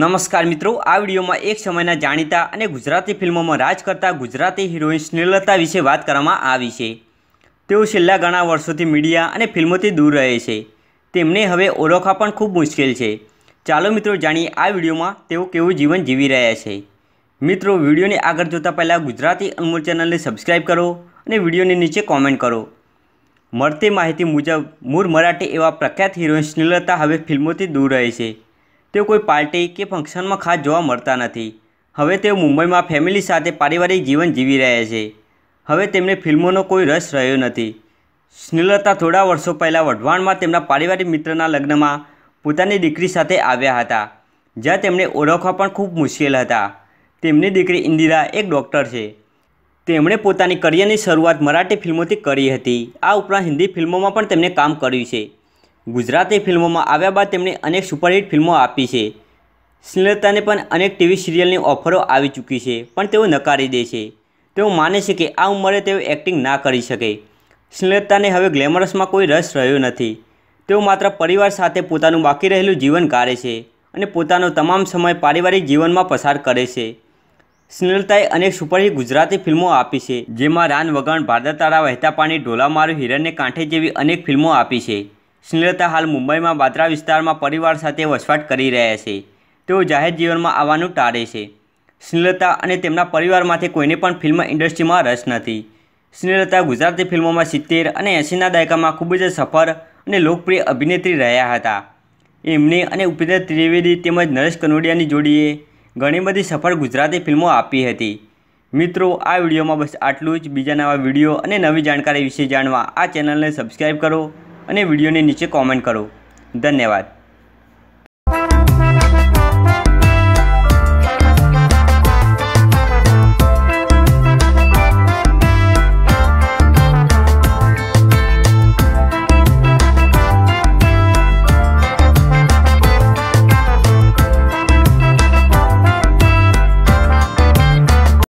નમસ્કાર મિત્રો આ વિડીયોમાં એક સમયના જાણીતા અને ગુજરાતી ફિલ્મોમાં રાજ કરતા ગુજરાતી હિરોઈન સ્નેહલતા વિશે વાત કરવામાં આવી છે તેઓ છેલ્લા ઘણા વર્ષોથી મીડિયા અને ફિલ્મોથી દૂર રહે છે તેમને હવે ઓળખવા પણ ખૂબ મુશ્કેલ છે ચાલો મિત્રો જાણીએ આ વિડીયોમાં તેઓ કેવું જીવન જીવી રહ્યા છે મિત્રો વિડીયોને આગળ જોતા પહેલાં ગુજરાતી અનમોલ ચેનલને સબસ્ક્રાઈબ કરો અને વિડીયોને નીચે કોમેન્ટ કરો મળતી માહિતી મુજબ મૂળ મરાઠી એવા પ્રખ્યાત હિરોઈન સ્નેહલતા હવે ફિલ્મોથી દૂર રહે છે તે કોઈ પાર્ટી કે ફંક્શનમાં ખાસ જોવા મળતા નથી હવે તેઓ મુંબઈમાં ફેમિલી સાથે પારિવારિક જીવન જીવી રહ્યા છે હવે તેમને ફિલ્મોનો કોઈ રસ રહ્યો નથી સ્નેહલતા થોડા વર્ષો પહેલાં વઢવાણમાં તેમના પારિવારિક મિત્રના લગ્નમાં પોતાની દીકરી સાથે આવ્યા હતા જ્યાં તેમને ઓળખવા પણ ખૂબ મુશ્કેલ હતા તેમની દીકરી ઇન્દિરા એક ડૉક્ટર છે તેમણે પોતાની કરિયરની શરૂઆત મરાઠી ફિલ્મોથી કરી હતી આ ઉપરાંત હિન્દી ફિલ્મોમાં પણ તેમણે કામ કર્યું છે ગુજરાતી ફિલ્મોમાં આવ્યા બાદ તેમણે અનેક સુપરહિટ ફિલ્મો આપી છે શ્રીલતાને પણ અનેક ટીવી સિરિયલની ઓફરો આવી ચૂકી છે પણ તેઓ નકારી દે છે તેઓ માને છે કે આ ઉંમરે તેઓ એક્ટિંગ ના કરી શકે શ્રીલતાને હવે ગ્લેમરસમાં કોઈ રસ રહ્યો નથી તેઓ માત્ર પરિવાર સાથે પોતાનું બાકી રહેલું જીવન કાઢે છે અને પોતાનો તમામ સમય પારિવારિક જીવનમાં પસાર કરે છે સ્નેહલતાએ અનેક સુપરહિટ ગુજરાતી ફિલ્મો આપી છે જેમાં રાન વગણ ભારત તારા વહેતા પાણી ઢોલા મારું હિરણને કાંઠે જેવી અનેક ફિલ્મો આપી છે સ્નેહલતા હાલ મુંબઈમાં બાત્રા વિસ્તારમાં પરિવાર સાથે વસવાટ કરી રહ્યા છે તેઓ જાહેર જીવનમાં આવવાનું ટાળે છે સ્નેહલતા અને તેમના પરિવારમાંથી કોઈને પણ ફિલ્મ ઇન્ડસ્ટ્રીમાં રસ નથી સ્નેહલતા ગુજરાતી ફિલ્મોમાં સિત્તેર અને એંસીના દાયકામાં ખૂબ જ સફળ અને લોકપ્રિય અભિનેત્રી રહ્યા હતા એમને અને ઉપેન્દ્ર ત્રિવેદી તેમજ નરેશ કનોડિયાની જોડીએ ઘણી બધી સફળ ગુજરાતી ફિલ્મો આપી હતી મિત્રો આ વિડીયોમાં બસ આટલું જ બીજા નવા વિડીયો અને નવી જાણકારી વિશે જાણવા આ ચેનલને સબસ્ક્રાઈબ કરો અને વિડીયોની નીચે કોમેન્ટ કરો ધન્યવાદ